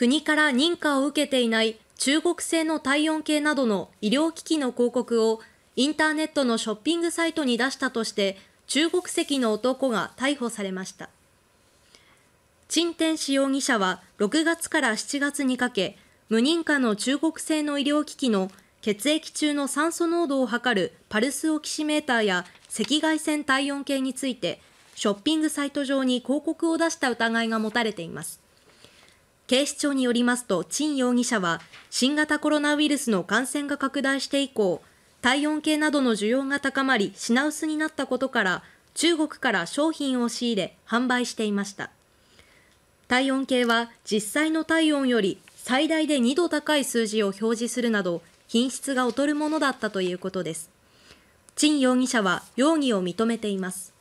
国から認可を受けていない中国製の体温計などの医療機器の広告をインターネットのショッピングサイトに出したとして中国籍の男が逮捕されました。陳天志容疑者は6月から7月にかけ無認可の中国製の医療機器の血液中の酸素濃度を測るパルスオキシメーターや赤外線体温計についてショッピングサイト上に広告を出した疑いが持たれています。警視庁によりますと、陳容疑者は、新型コロナウイルスの感染が拡大して以降、体温計などの需要が高まり、品薄になったことから、中国から商品を仕入れ、販売していました。体温計は、実際の体温より最大で2度高い数字を表示するなど、品質が劣るものだったということです。陳容疑者は容疑を認めています。